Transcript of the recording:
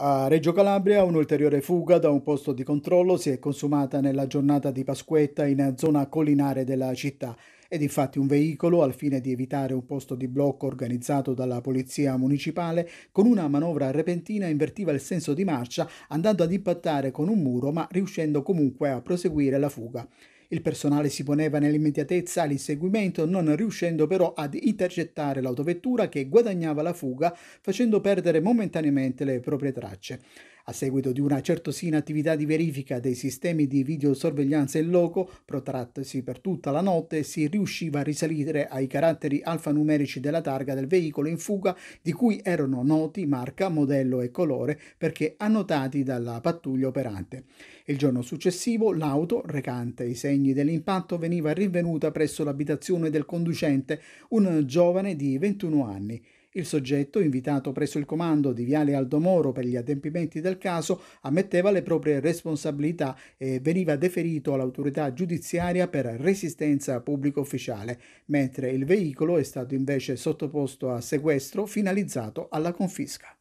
A Reggio Calabria un'ulteriore fuga da un posto di controllo si è consumata nella giornata di Pasquetta in zona collinare della città ed infatti un veicolo, al fine di evitare un posto di blocco organizzato dalla polizia municipale, con una manovra repentina invertiva il senso di marcia andando ad impattare con un muro ma riuscendo comunque a proseguire la fuga. Il personale si poneva nell'immediatezza all'inseguimento, non riuscendo però ad intercettare l'autovettura che guadagnava la fuga, facendo perdere momentaneamente le proprie tracce. A seguito di una certosina attività di verifica dei sistemi di videosorveglianza in loco, protrattasi per tutta la notte, si riusciva a risalire ai caratteri alfanumerici della targa del veicolo in fuga, di cui erano noti marca, modello e colore perché annotati dalla pattuglia operante. Il giorno successivo l'auto, recante i segni dell'impatto, veniva rinvenuta presso l'abitazione del conducente, un giovane di 21 anni. Il soggetto, invitato presso il comando di Viale Aldomoro per gli adempimenti del caso, ammetteva le proprie responsabilità e veniva deferito all'autorità giudiziaria per resistenza pubblico ufficiale, mentre il veicolo è stato invece sottoposto a sequestro finalizzato alla confisca.